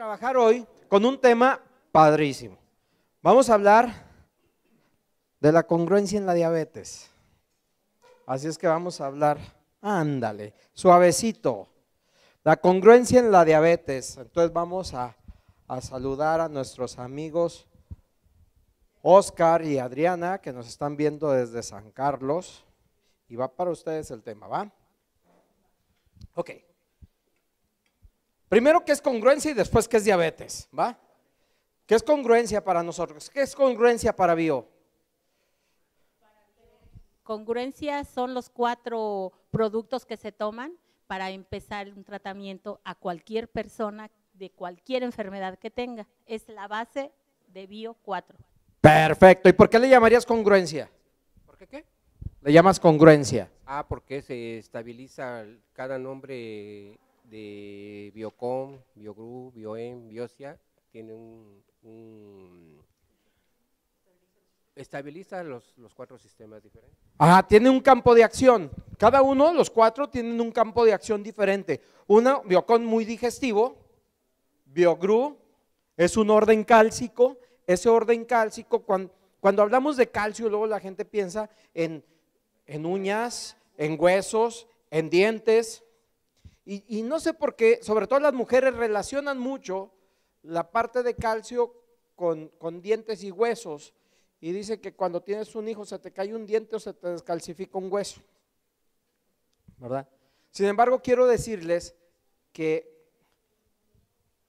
trabajar hoy con un tema padrísimo. Vamos a hablar de la congruencia en la diabetes. Así es que vamos a hablar, ándale, suavecito. La congruencia en la diabetes. Entonces vamos a, saludar a nuestros amigos Oscar y Adriana que nos están viendo desde San Carlos. Y va para ustedes el tema, ¿va? Ok. Primero que es congruencia y después que es diabetes, ¿va? ¿Qué es congruencia para nosotros? ¿Qué es congruencia para Bio? Congruencia son los cuatro productos que se toman para empezar un tratamiento a cualquier persona de cualquier enfermedad que tenga. Es la base de Bio 4. Perfecto. ¿Y por qué le llamarías congruencia? ¿Por qué qué? Le llamas congruencia. Ah, porque se estabiliza cada nombre de Biocom, Biogru, Bioen, Biosia, tiene un, estabiliza los, los, cuatro sistemas diferentes. Ajá, tiene un campo de acción. Cada uno, los cuatro, tienen un campo de acción diferente. Uno, Biocon muy digestivo, Biogru, es un orden cálcico. Ese orden cálcico, cuando, cuando hablamos de calcio, luego la gente piensa en, en uñas, en huesos, en dientes, y, no sé por qué, sobre todo las mujeres relacionan mucho la parte de calcio con, dientes y huesos. Y dice que cuando tienes un hijo se te cae un diente o se te descalcifica un hueso. ¿Verdad? Sin embargo, quiero decirles que,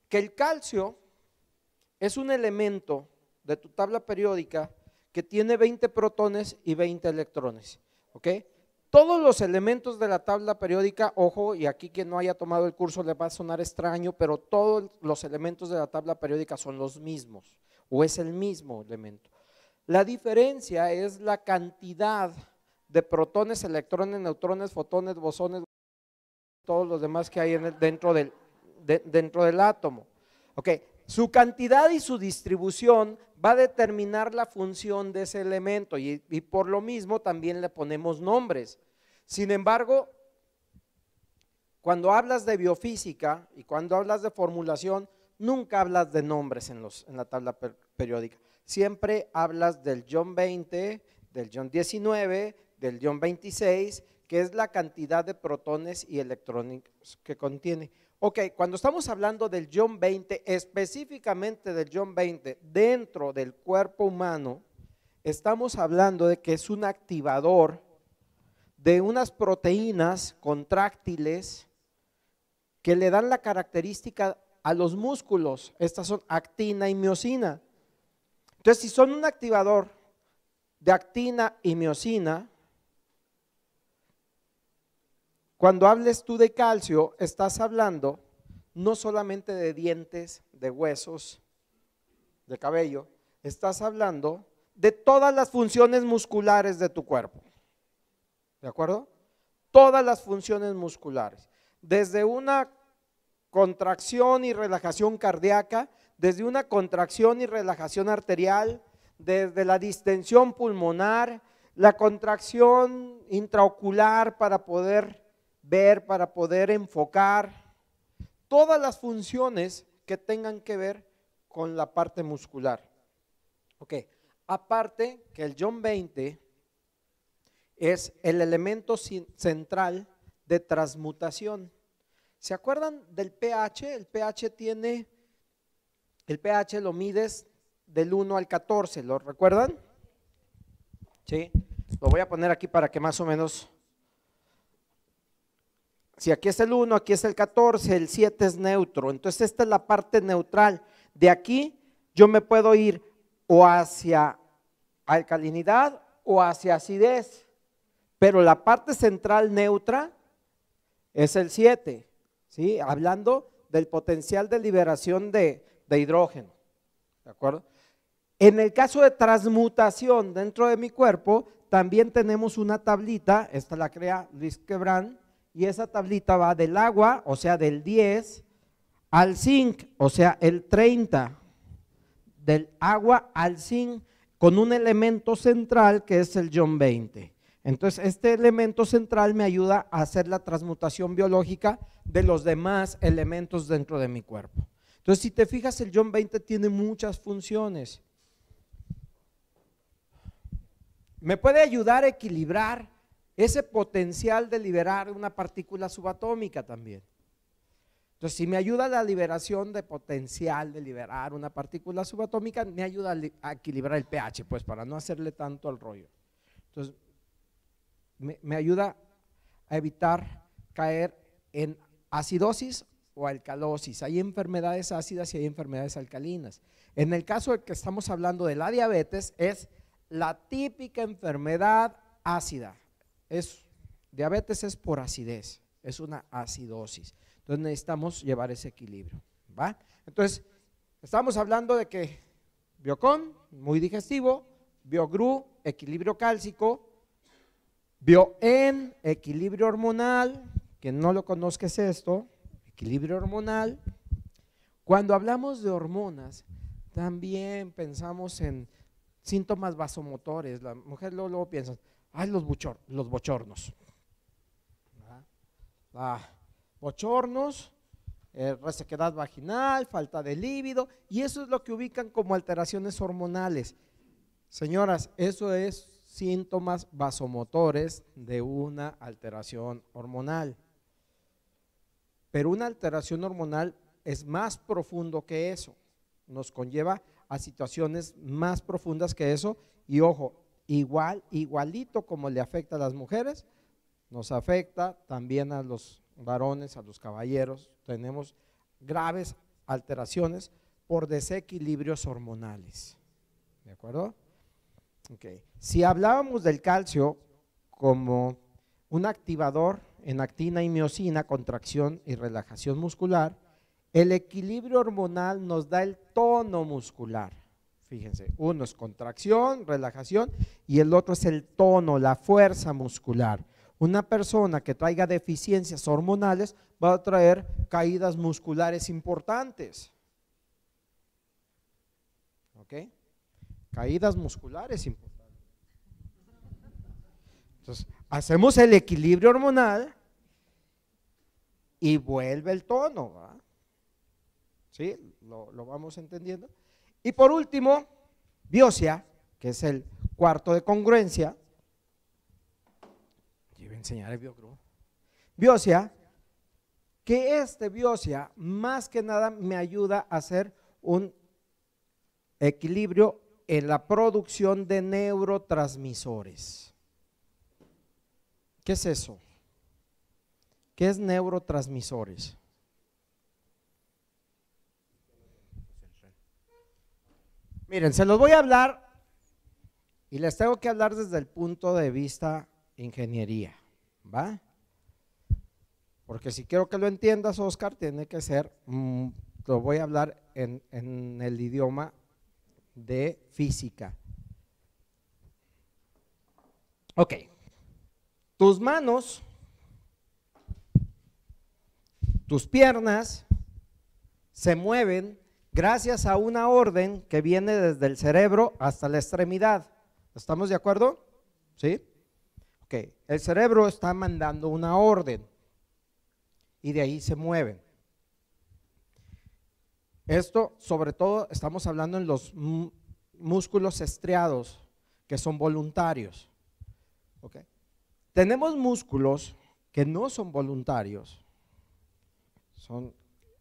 que el calcio es un elemento de tu tabla periódica que tiene 20 protones y 20 electrones. ¿Ok? Todos los elementos de la tabla periódica, ojo, y aquí quien no haya tomado el curso le va a sonar extraño, pero todos los elementos de la tabla periódica son los mismos o es el mismo elemento. La diferencia es la cantidad de protones, electrones, neutrones, fotones, bosones, todos los demás que hay dentro, del, dentro del átomo. su cantidad y su distribución va a determinar la función de ese elemento y, por lo mismo también le ponemos nombres. Sin embargo, cuando hablas de biofísica y cuando hablas de formulación, nunca hablas de nombres en, la tabla periódica. Siempre hablas del John 20, del John 19, del John 26, que es la cantidad de protones y electrónicos que contiene. Ok, cuando estamos hablando del John 20, específicamente del John 20, dentro del cuerpo humano, estamos hablando de que es un activador de unas proteínas contráctiles que le dan la característica a los músculos. Estas son actina y miocina. Entonces, si son un activador de actina y miocina, cuando hables tú de calcio, estás hablando no solamente de dientes, de huesos, de cabello, estás hablando de todas las funciones musculares de tu cuerpo. ¿De acuerdo? Todas las funciones musculares, desde una contracción y relajación cardíaca, desde una contracción y relajación arterial, desde la distensión pulmonar, la contracción intraocular para poder ver, para poder enfocar, todas las funciones que tengan que ver con la parte muscular. Ok, aparte que el John 20 es el elemento central de transmutación. ¿Se acuerdan del pH? El pH tiene, el pH lo mides del 1 al 14, ¿lo recuerdan? Sí, lo voy a poner aquí para que más o menos, si aquí es el 1, aquí es el 14, el 7 es neutro, entonces esta es la parte neutral. De aquí yo me puedo ir o hacia alcalinidad o hacia acidez. Pero la parte central neutra es el 7, ¿sí? hablando del potencial de liberación de, hidrógeno. En el caso de transmutación dentro de mi cuerpo, también tenemos una tablita, esta la crea Luis Quebrán, y esa tablita va del agua, o sea, del 10, al zinc, o sea, el 30, del agua al zinc, con un elemento central que es el ion 20. Entonces, este elemento central me ayuda a hacer la transmutación biológica de los demás elementos dentro de mi cuerpo. Entonces, si te fijas, el John 20 tiene muchas funciones. Me puede ayudar a equilibrar ese potencial de liberar una partícula subatómica también. Entonces, si me ayuda la liberación de potencial de liberar una partícula subatómica, me ayuda a equilibrar el pH, pues para no hacerle tanto al rollo. Entonces, me, ayuda a evitar caer en acidosis o alcalosis. Hay enfermedades ácidas y hay enfermedades alcalinas. En el caso de que estamos hablando de la diabetes, es la típica enfermedad ácida. Es, diabetes es por acidez, es una acidosis. Entonces necesitamos llevar ese equilibrio. ¿va? Entonces, estamos hablando de que Biocon, muy digestivo, Biogru, equilibrio cálcico, en equilibrio hormonal, que no lo conozca esto, equilibrio hormonal. Cuando hablamos de hormonas, también pensamos en síntomas vasomotores. La mujer luego, luego piensa, ay, los, los bochornos. Ah, bochornos, eh, resequedad vaginal, falta de líbido, y eso es lo que ubican como alteraciones hormonales. Señoras, eso es síntomas vasomotores de una alteración hormonal. Pero una alteración hormonal es más profundo que eso, nos conlleva a situaciones más profundas que eso y ojo, igual, igualito como le afecta a las mujeres, nos afecta también a los varones, a los caballeros, tenemos graves alteraciones por desequilibrios hormonales. ¿De acuerdo? Si hablábamos del calcio como un activador en actina y miocina, contracción y relajación muscular, el equilibrio hormonal nos da el tono muscular. Fíjense, uno es contracción, relajación y el otro es el tono, la fuerza muscular. Una persona que traiga deficiencias hormonales va a traer caídas musculares importantes. ¿Ok? caídas musculares importantes. Entonces, hacemos el equilibrio hormonal y vuelve el tono. ¿verdad? ¿Sí? Lo, vamos entendiendo. Y por último, biosia, que es el cuarto de congruencia. Yo voy a enseñar el biogrupo. Biosia, que este biosia más que nada me ayuda a hacer un equilibrio en la producción de neurotransmisores. ¿Qué es eso? ¿Qué es neurotransmisores? Miren, se los voy a hablar y les tengo que hablar desde el punto de vista ingeniería, ¿va? Porque si quiero que lo entiendas, Oscar, tiene que ser, mm, lo voy a hablar en, en el idioma de física. Ok. Tus manos, tus piernas se mueven gracias a una orden que viene desde el cerebro hasta la extremidad. ¿Estamos de acuerdo? ¿Sí? Ok. El cerebro está mandando una orden y de ahí se mueven. Esto, sobre todo, estamos hablando en los músculos estriados, que son voluntarios. Tenemos músculos que no son voluntarios, son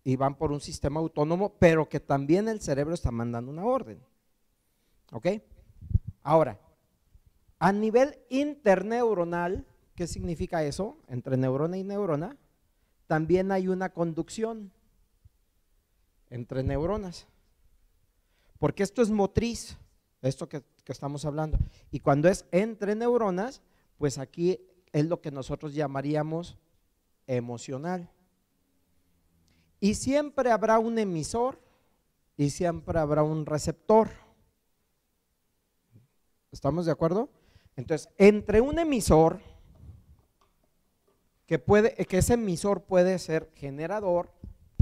y van por un sistema autónomo, pero que también el cerebro está mandando una orden. Ahora, a nivel interneuronal, ¿qué significa eso? Entre neurona y neurona, también hay una conducción entre neuronas. Porque esto es motriz, esto que, estamos hablando. Y cuando es entre neuronas, pues aquí es lo que nosotros llamaríamos emocional. Y siempre habrá un emisor y siempre habrá un receptor. ¿Estamos de acuerdo? Entonces, entre un emisor que puede que ese emisor puede ser generador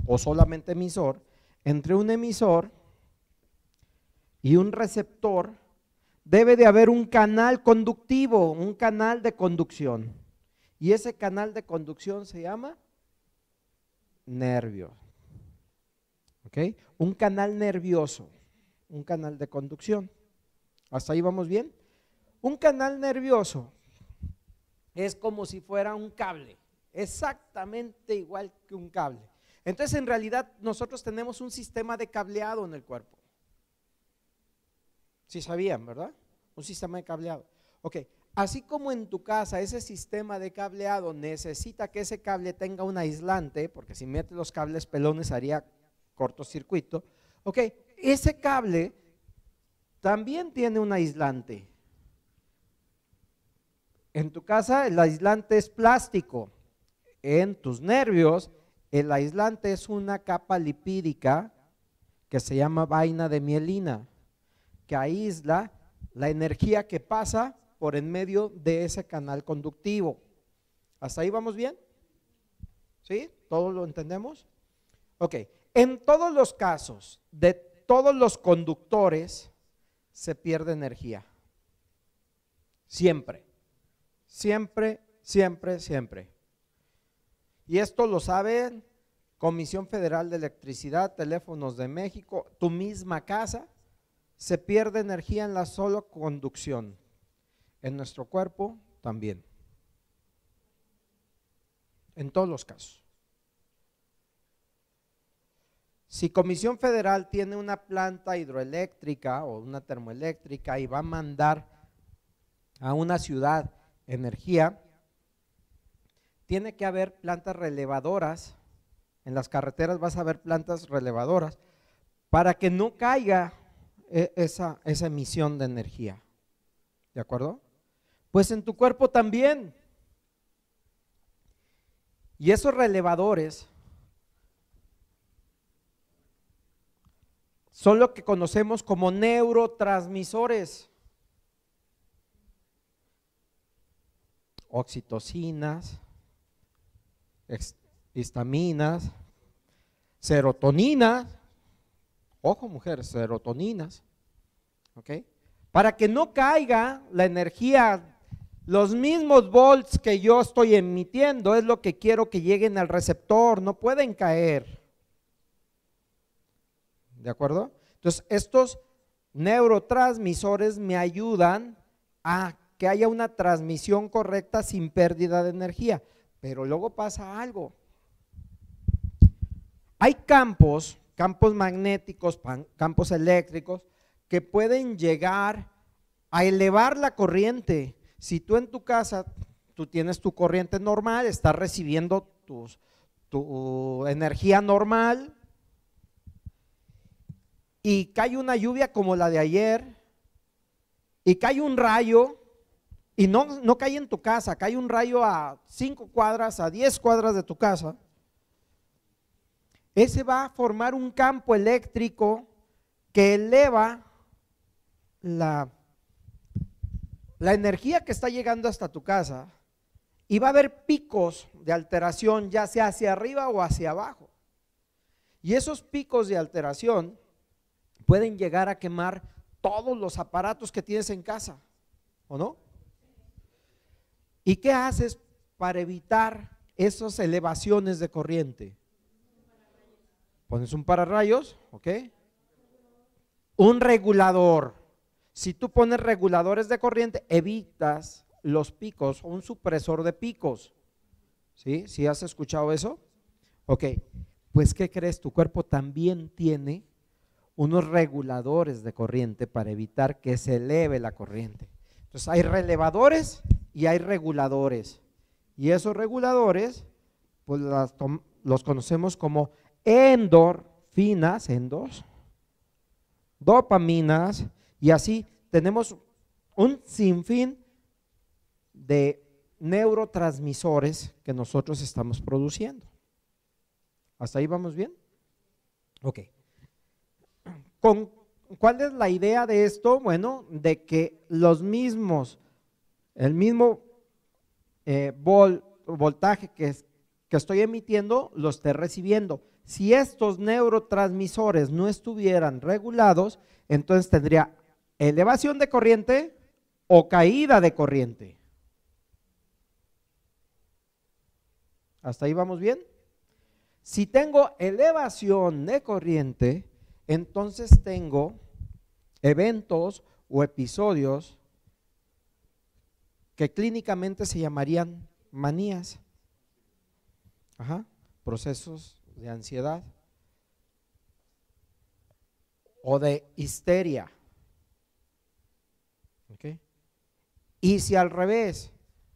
o solamente emisor entre un emisor y un receptor, debe de haber un canal conductivo, un canal de conducción. Y ese canal de conducción se llama nervio. ¿Ok? Un canal nervioso, un canal de conducción. ¿Hasta ahí vamos bien? Un canal nervioso es como si fuera un cable, exactamente igual que un cable. Entonces, en realidad, nosotros tenemos un sistema de cableado en el cuerpo. Si sabían, ¿verdad? Un sistema de cableado. Ok, así como en tu casa ese sistema de cableado necesita que ese cable tenga un aislante, porque si metes los cables pelones haría cortocircuito. Ok, ese cable también tiene un aislante. En tu casa el aislante es plástico. En tus nervios el aislante es una capa lipídica que se llama vaina de mielina, que aísla la energía que pasa por en medio de ese canal conductivo. ¿Hasta ahí vamos bien? ¿Sí? ¿Todos lo entendemos? Ok. En todos los casos, de todos los conductores, se pierde energía. Siempre. Siempre, siempre, siempre. Y esto lo saben Comisión Federal de Electricidad, Teléfonos de México, tu misma casa, se pierde energía en la solo conducción. En nuestro cuerpo también. En todos los casos. Si Comisión Federal tiene una planta hidroeléctrica o una termoeléctrica y va a mandar a una ciudad energía, tiene que haber plantas relevadoras, en las carreteras vas a ver plantas relevadoras, para que no caiga eh, esa, esa emisión de energía. ¿De acuerdo? Pues en tu cuerpo también. Y esos relevadores son lo que conocemos como neurotransmisores. Oxitocinas, histaminas, serotoninas, ojo mujeres, serotoninas, ¿ok? Para que no caiga la energía, los mismos volts que yo estoy emitiendo es lo que quiero que lleguen al receptor, no pueden caer. ¿De acuerdo? Entonces, estos neurotransmisores me ayudan a que haya una transmisión correcta sin pérdida de energía. Pero luego pasa algo. Hay campos, campos magnéticos, campos eléctricos, que pueden llegar a elevar la corriente. Si tú en tu casa, tú tienes tu corriente normal, estás recibiendo tu energía normal y cae una lluvia como la de ayer y cae un rayo y no, no cae en tu casa, cae un rayo a 5 cuadras, a 10 cuadras de tu casa, ese va a formar un campo eléctrico que eleva la, la energía que está llegando hasta tu casa y va a haber picos de alteración, ya sea hacia arriba o hacia abajo. Y esos picos de alteración pueden llegar a quemar todos los aparatos que tienes en casa, ¿o no? ¿Y qué haces para evitar esas elevaciones de corriente? Pones un pararrayos, ¿ok? Un regulador. Si tú pones reguladores de corriente, evitas los picos, un supresor de picos. ¿Sí? ¿Sí has escuchado eso? Ok, pues ¿qué crees? Tu cuerpo también tiene unos reguladores de corriente para evitar que se eleve la corriente. Entonces hay relevadores y hay reguladores. Y esos reguladores, pues los conocemos como endorfinas, endos, dopaminas, y así tenemos un sinfín de neurotransmisores que nosotros estamos produciendo. ¿Hasta ahí vamos bien? Ok. ¿Con, ¿Cuál es la idea de esto? Bueno, de que los mismos el mismo eh, voltaje que, que estoy emitiendo lo esté recibiendo. Si estos neurotransmisores no estuvieran regulados, entonces tendría elevación de corriente o caída de corriente. ¿Hasta ahí vamos bien? Si tengo elevación de corriente, entonces tengo eventos o episodios que clínicamente se llamarían manías, procesos de ansiedad o de histeria. Y si al revés,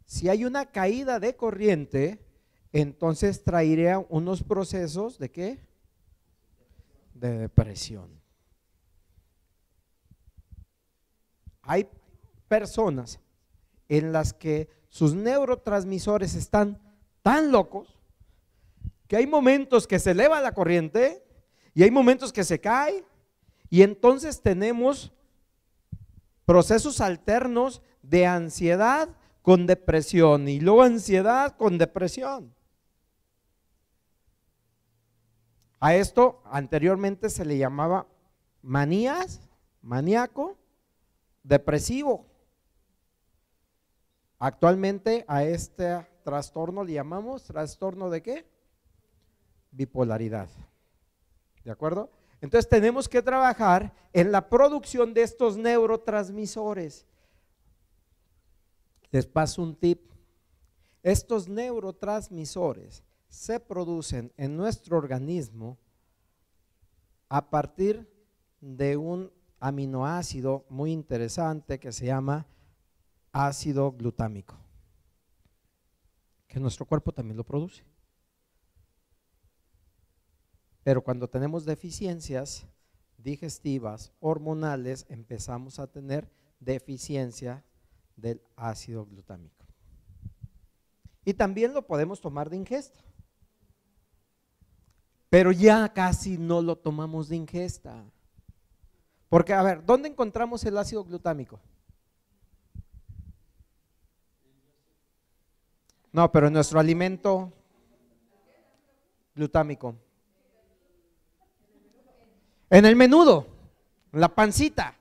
si hay una caída de corriente, entonces traería unos procesos de qué? De depresión. Hay personas en las que sus neurotransmisores están tan locos que hay momentos que se eleva la corriente y hay momentos que se cae y entonces tenemos procesos alternos de ansiedad con depresión y luego ansiedad con depresión. A esto anteriormente se le llamaba manías, maníaco, depresivo. Actualmente a este trastorno le llamamos trastorno de qué? Bipolaridad. ¿De acuerdo? Entonces tenemos que trabajar en la producción de estos neurotransmisores. Les paso un tip. Estos neurotransmisores se producen en nuestro organismo a partir de un aminoácido muy interesante que se llama ácido glutámico, que nuestro cuerpo también lo produce. Pero cuando tenemos deficiencias digestivas, hormonales, empezamos a tener deficiencia del ácido glutámico. Y también lo podemos tomar de ingesta. Pero ya casi no lo tomamos de ingesta. Porque, a ver, ¿dónde encontramos el ácido glutámico? No, pero nuestro alimento glutámico. En el menudo, en la pancita.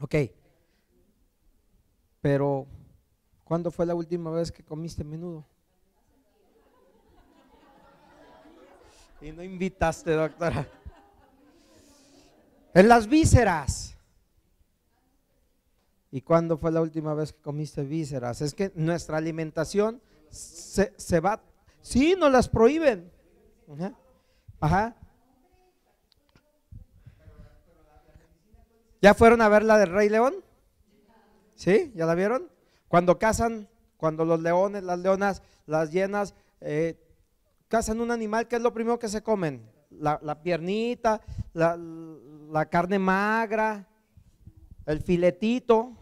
Ok. Pero, ¿cuándo fue la última vez que comiste menudo? Y no invitaste, doctora. En las vísceras. ¿Y cuándo fue la última vez que comiste vísceras? Es que nuestra alimentación se, se va. Sí, nos las prohíben. Ajá. ¿Ya fueron a ver la del Rey León? ¿Sí? ¿Ya la vieron? Cuando cazan, cuando los leones, las leonas, las llenas eh, cazan un animal, ¿qué es lo primero que se comen? La, piernita, la carne magra, el filetito.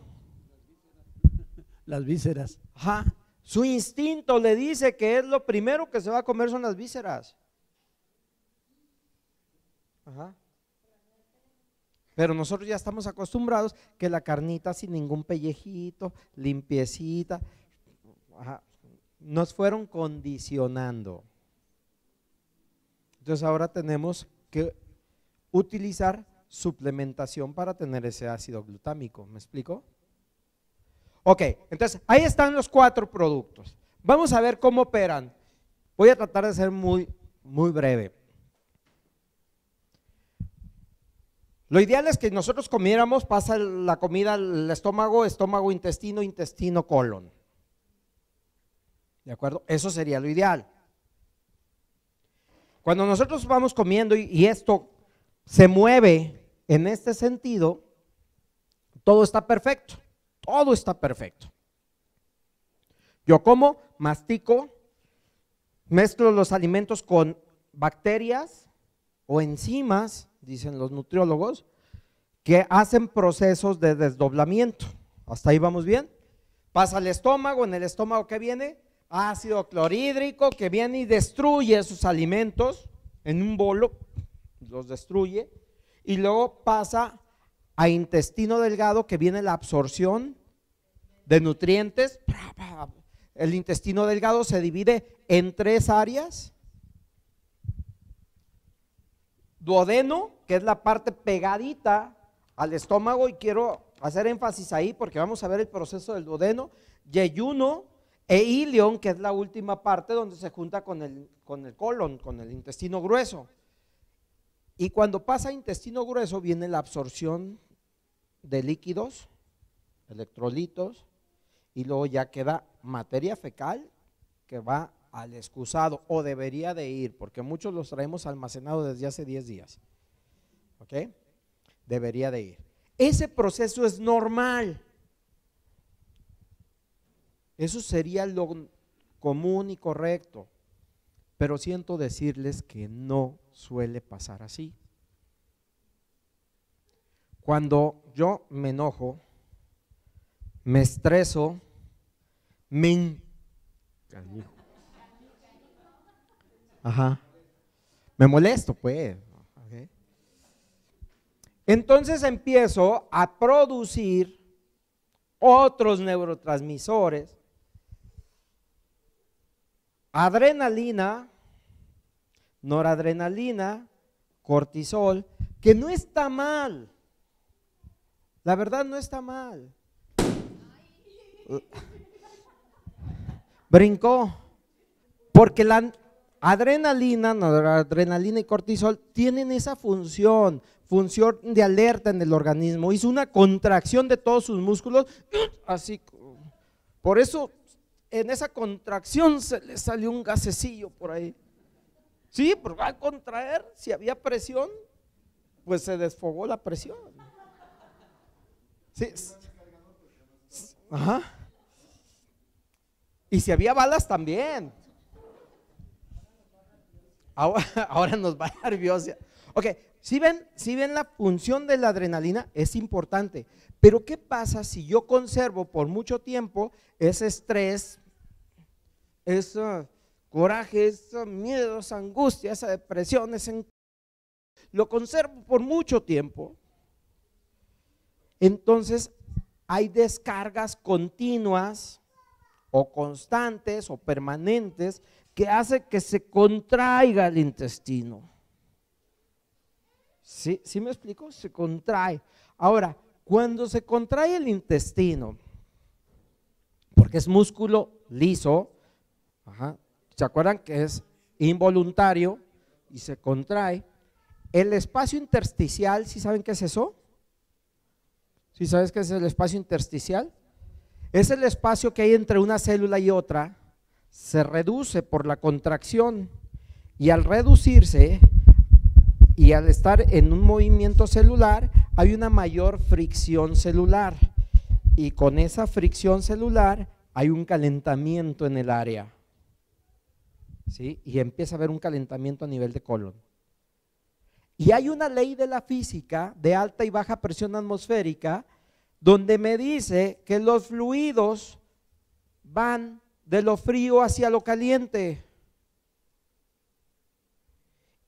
Las vísceras. Ajá. Su instinto le dice que es lo primero que se va a comer son las vísceras. Ajá. Pero nosotros ya estamos acostumbrados que la carnita sin ningún pellejito, limpiecita, ajá, nos fueron condicionando. Entonces ahora tenemos que utilizar suplementación para tener ese ácido glutámico. ¿Me explico? Ok, entonces ahí están los cuatro productos. Vamos a ver cómo operan. Voy a tratar de ser muy, muy breve. Lo ideal es que nosotros comiéramos, pasa la comida al estómago, estómago, intestino, intestino, colon. ¿De acuerdo? Eso sería lo ideal. Cuando nosotros vamos comiendo y esto se mueve en este sentido, todo está perfecto, todo está perfecto. Yo como, mastico, mezclo los alimentos con bacterias o enzimas, dicen los nutriólogos, que hacen procesos de desdoblamiento. ¿Hasta ahí vamos bien? Pasa al estómago, en el estómago que viene, ácido clorhídrico que viene y destruye esos alimentos en un bolo, los destruye y luego pasa a intestino delgado que viene la absorción de nutrientes. El intestino delgado se divide en tres áreas. Duodeno, que es la parte pegadita al estómago y quiero hacer énfasis ahí porque vamos a ver el proceso del duodeno. Yeyuno e ilion, que es la última parte donde se junta con el, con el colon, con el intestino grueso. Y cuando pasa intestino grueso viene la absorción de líquidos, electrolitos, y luego ya queda materia fecal que va al excusado o debería de ir, porque muchos los traemos almacenados desde hace 10 días. ¿Ok? Debería de ir. Ese proceso es normal. Eso sería lo común y correcto. Pero siento decirles que no suele pasar así. Cuando yo me enojo, me estreso, me... Ajá. Me molesto, pues. Entonces empiezo a producir otros neurotransmisores, adrenalina, noradrenalina, cortisol, que no está mal. La verdad no está mal. Brincó. Porque la adrenalina, noradrenalina y cortisol tienen esa función, función de alerta en el organismo. Hizo una contracción de todos sus músculos, así. Por eso en esa contracción se le salió un gasecillo por ahí. Sí, pues va a contraer, si había presión, pues se desfogó la presión. Sí. Ajá. Y si había balas también. Ahora, nos va nerviosa. Ok, si ven, si ven la función de la adrenalina, es importante. Pero ¿qué pasa si yo conservo por mucho tiempo ese estrés, eso coraje, miedos, angustias angustia, esa depresión, lo conservo por mucho tiempo. Entonces hay descargas continuas o constantes o permanentes que hace que se contraiga el intestino. ¿Sí, ¿Sí me explico? Se contrae. Ahora, cuando se contrae el intestino, porque es músculo liso, ajá, ¿Se acuerdan que es involuntario y se contrae? El espacio intersticial, ¿sí saben qué es eso? ¿Sí sabes qué es el espacio intersticial? Es el espacio que hay entre una célula y otra, se reduce por la contracción y al reducirse y al estar en un movimiento celular hay una mayor fricción celular y con esa fricción celular hay un calentamiento en el área y empieza a haber un calentamiento a nivel de colon. Y hay una ley de la física de alta y baja presión atmosférica donde me dice que los fluidos van de lo frío hacia lo caliente.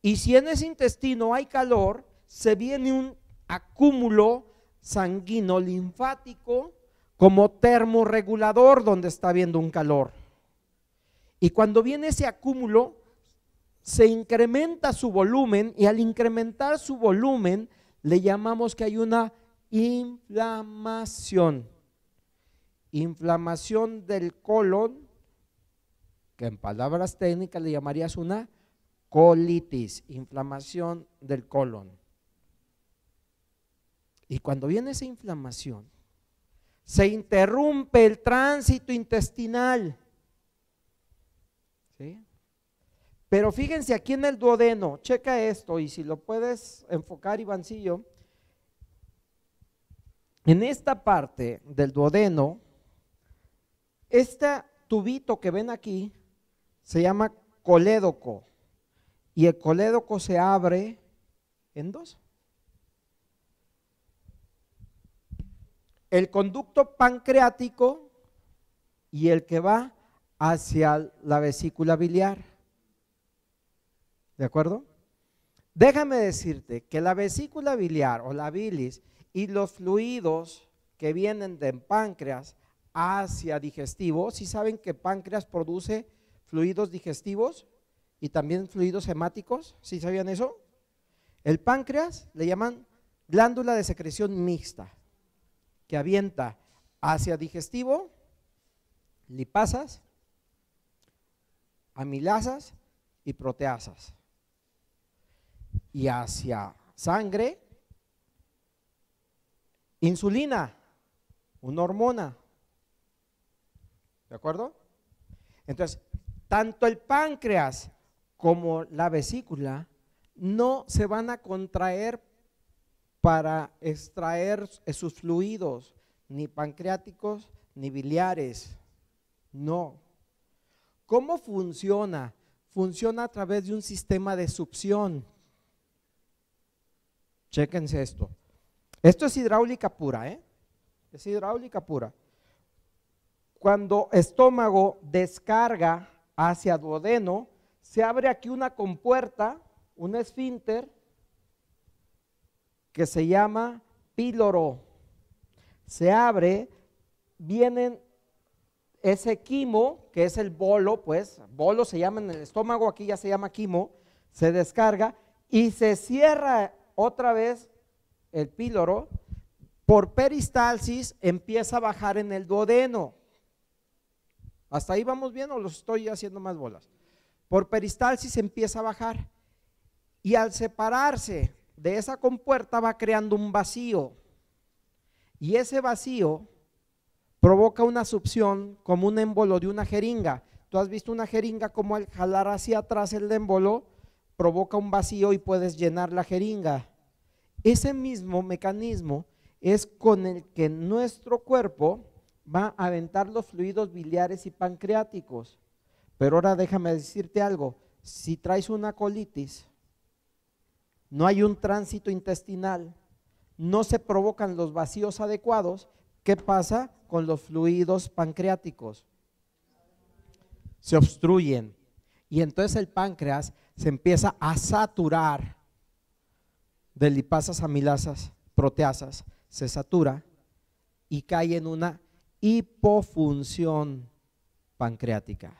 Y si en ese intestino hay calor, se viene un acúmulo sanguíneo linfático como termorregulador donde está habiendo un calor. Y cuando viene ese acúmulo, se incrementa su volumen y al incrementar su volumen le llamamos que hay una inflamación. Inflamación del colon, que en palabras técnicas le llamarías una colitis, inflamación del colon. Y cuando viene esa inflamación, se interrumpe el tránsito intestinal pero fíjense aquí en el duodeno, checa esto y si lo puedes enfocar, Ivancillo. En esta parte del duodeno, este tubito que ven aquí se llama colédoco y el colédoco se abre en dos. El conducto pancreático y el que va hacia la vesícula biliar. ¿De acuerdo? Déjame decirte que la vesícula biliar o la bilis y los fluidos que vienen de páncreas hacia digestivo, si ¿sí saben que páncreas produce fluidos digestivos y también fluidos hemáticos, si ¿Sí sabían eso? El páncreas le llaman glándula de secreción mixta, que avienta hacia digestivo, lipasas amilasas y proteasas. Y hacia sangre, insulina, una hormona. ¿De acuerdo? Entonces, tanto el páncreas como la vesícula no se van a contraer para extraer sus fluidos, ni pancreáticos ni biliares. No, ¿Cómo funciona? Funciona a través de un sistema de succión. Chéquense esto. Esto es hidráulica pura, ¿eh? Es hidráulica pura. Cuando estómago descarga hacia duodeno, se abre aquí una compuerta, un esfínter, que se llama píloro. Se abre, vienen ese quimo, que es el bolo, pues, bolo se llama en el estómago, aquí ya se llama quimo, se descarga y se cierra otra vez el píloro. Por peristalsis empieza a bajar en el duodeno. ¿Hasta ahí vamos bien o los estoy haciendo más bolas? Por peristalsis empieza a bajar y al separarse de esa compuerta va creando un vacío. Y ese vacío provoca una succión como un émbolo de una jeringa. Tú has visto una jeringa como al jalar hacia atrás el émbolo provoca un vacío y puedes llenar la jeringa. Ese mismo mecanismo es con el que nuestro cuerpo va a aventar los fluidos biliares y pancreáticos. Pero ahora déjame decirte algo, si traes una colitis, no hay un tránsito intestinal, no se provocan los vacíos adecuados, ¿Qué pasa con los fluidos pancreáticos? Se obstruyen. Y entonces el páncreas se empieza a saturar de lipasas, amilasas, proteasas. Se satura y cae en una hipofunción pancreática.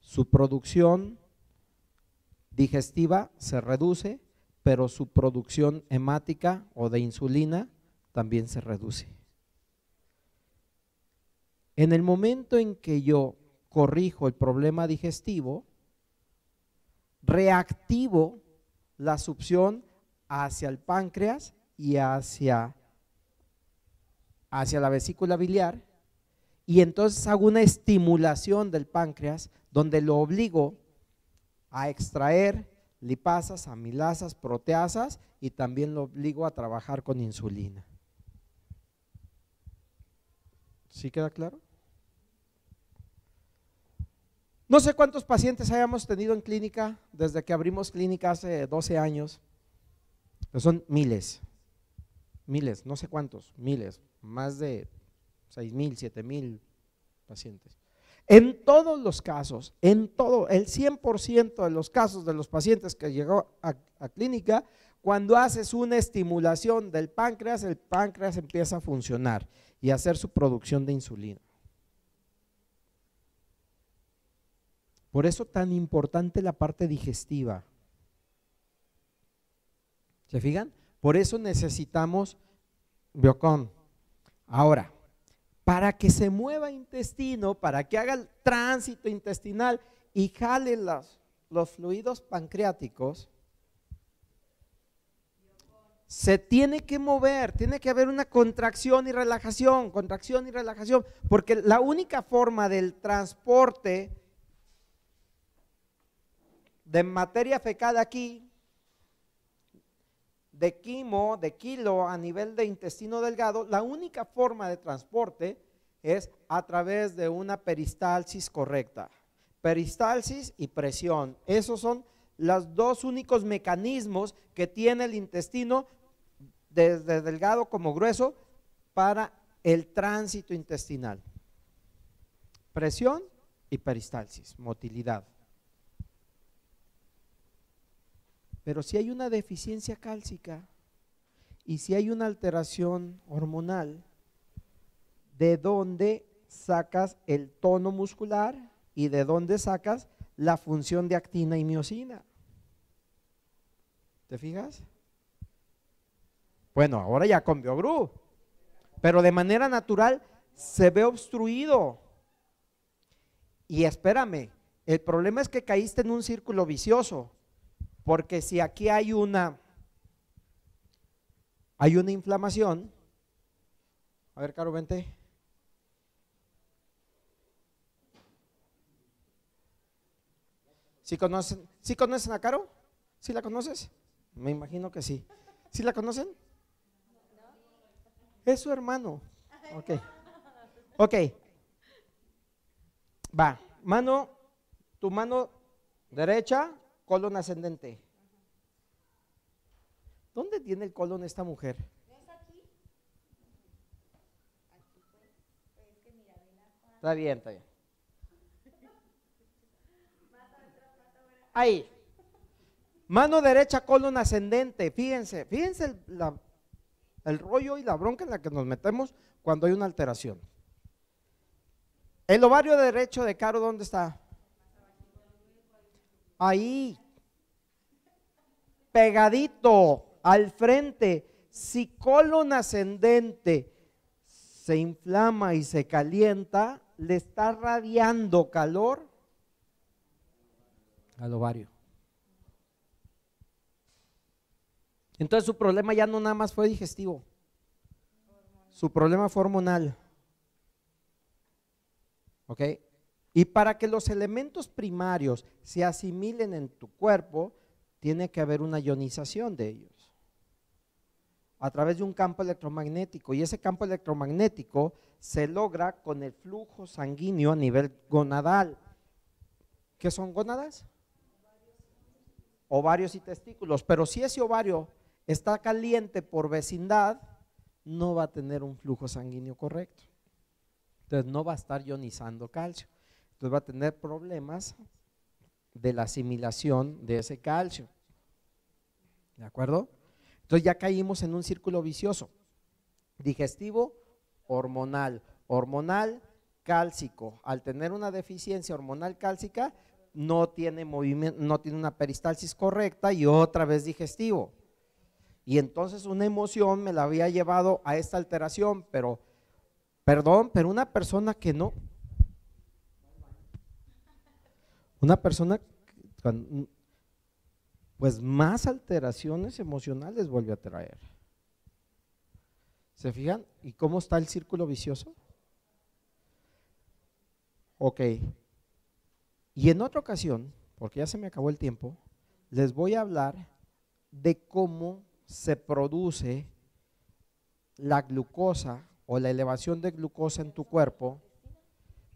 Su producción digestiva se reduce, pero su producción hemática o de insulina también se reduce. En el momento en que yo corrijo el problema digestivo, reactivo la succión hacia el páncreas y hacia, hacia la vesícula biliar, y entonces hago una estimulación del páncreas donde lo obligo a extraer lipasas, amilasas, proteasas y también lo obligo a trabajar con insulina. ¿Sí queda claro? No sé cuántos pacientes hayamos tenido en clínica desde que abrimos clínica hace 12 años, son miles, miles, no sé cuántos, miles, más de 6 mil, 7 mil pacientes. En todos los casos, en todo, el 100% de los casos de los pacientes que llegó a, a clínica, cuando haces una estimulación del páncreas, el páncreas empieza a funcionar y hacer su producción de insulina. Por eso tan importante la parte digestiva. ¿Se fijan? Por eso necesitamos biocon. Ahora, para que se mueva intestino, para que haga el tránsito intestinal y jale los, los fluidos pancreáticos, se tiene que mover, tiene que haber una contracción y relajación, contracción y relajación, porque la única forma del transporte de materia fecada aquí, de quimo, de kilo a nivel de intestino delgado, la única forma de transporte es a través de una peristalsis correcta. Peristalsis y presión, esos son los dos únicos mecanismos que tiene el intestino desde delgado como grueso, para el tránsito intestinal. Presión y peristalsis, motilidad. Pero si hay una deficiencia cálcica y si hay una alteración hormonal, ¿de dónde sacas el tono muscular y de dónde sacas la función de actina y miocina? ¿Te fijas? Bueno, ahora ya con gru, pero de manera natural se ve obstruido. Y espérame, el problema es que caíste en un círculo vicioso, porque si aquí hay una hay una inflamación, a ver, Caro, vente. ¿Sí conocen, ¿Sí conocen a Caro? ¿Sí la conoces? Me imagino que sí. ¿Sí la conocen? Es su hermano. Ok. Ok. Va. Mano, tu mano derecha, colon ascendente. ¿Dónde tiene el colon esta mujer? Está bien, está bien. Ahí. Mano derecha, colon ascendente. Fíjense, fíjense la, el rollo y la bronca en la que nos metemos cuando hay una alteración. El ovario derecho de Caro, ¿dónde está? Ahí, pegadito al frente, si colon ascendente se inflama y se calienta, le está radiando calor al ovario. Entonces su problema ya no nada más fue digestivo. Su problema fue hormonal. ¿Ok? Y para que los elementos primarios se asimilen en tu cuerpo, tiene que haber una ionización de ellos a través de un campo electromagnético. Y ese campo electromagnético se logra con el flujo sanguíneo a nivel gonadal. ¿Qué son gónadas? Ovarios y testículos. Pero si ese ovario está caliente por vecindad, no va a tener un flujo sanguíneo correcto. Entonces no va a estar ionizando calcio. Entonces va a tener problemas de la asimilación de ese calcio. ¿De acuerdo? Entonces ya caímos en un círculo vicioso. Digestivo, hormonal. Hormonal, cálcico. Al tener una deficiencia hormonal cálcica, no tiene movimiento, no tiene una peristalsis correcta y otra vez digestivo. Y entonces una emoción me la había llevado a esta alteración, pero, perdón, pero una persona que no, una persona pues más alteraciones emocionales vuelve a traer. ¿Se fijan? ¿Y cómo está el círculo vicioso? Ok. Y en otra ocasión, porque ya se me acabó el tiempo, les voy a hablar de cómo se produce la glucosa o la elevación de glucosa en tu cuerpo,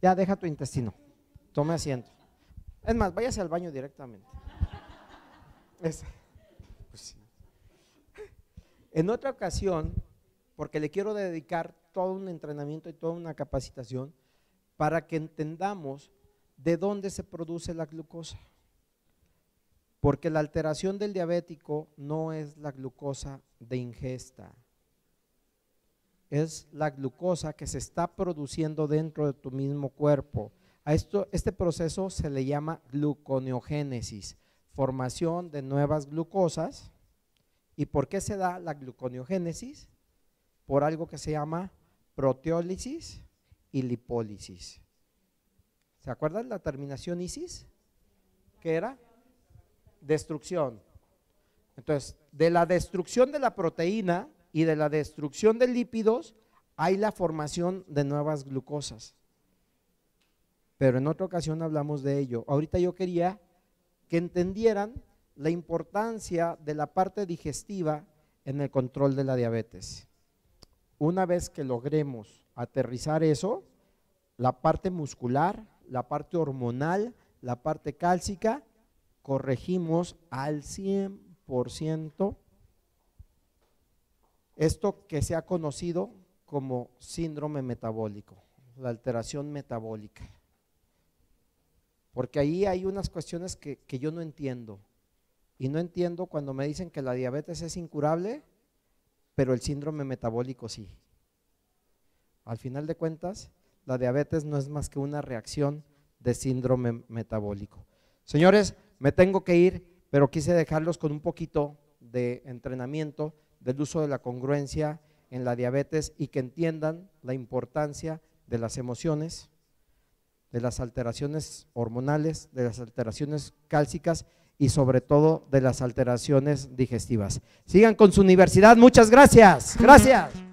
ya deja tu intestino, tome asiento. Es más, váyase al baño directamente. Pues en otra ocasión, porque le quiero dedicar todo un entrenamiento y toda una capacitación para que entendamos de dónde se produce la glucosa. Porque la alteración del diabético no es la glucosa de ingesta, es la glucosa que se está produciendo dentro de tu mismo cuerpo. A esto, este proceso se le llama gluconeogénesis, formación de nuevas glucosas. ¿Y por qué se da la gluconeogénesis? Por algo que se llama proteólisis y lipólisis. ¿Se acuerdan la terminación isis? ¿Qué era? destrucción. Entonces, de la destrucción de la proteína y de la destrucción de lípidos hay la formación de nuevas glucosas. Pero en otra ocasión hablamos de ello. Ahorita yo quería que entendieran la importancia de la parte digestiva en el control de la diabetes. Una vez que logremos aterrizar eso, la parte muscular, la parte hormonal, la parte cálcica corregimos al 100% esto que se ha conocido como síndrome metabólico, la alteración metabólica. Porque ahí hay unas cuestiones que, yo no entiendo. Y no entiendo cuando me dicen que la diabetes es incurable, pero el síndrome metabólico sí. Al final de cuentas, la diabetes no es más que una reacción de síndrome metabólico. Señores, me tengo que ir, pero quise dejarlos con un poquito de entrenamiento del uso de la congruencia en la diabetes y que entiendan la importancia de las emociones, de las alteraciones hormonales, de las alteraciones cálcicas y sobre todo de las alteraciones digestivas. Sigan con su universidad. Muchas gracias. Gracias.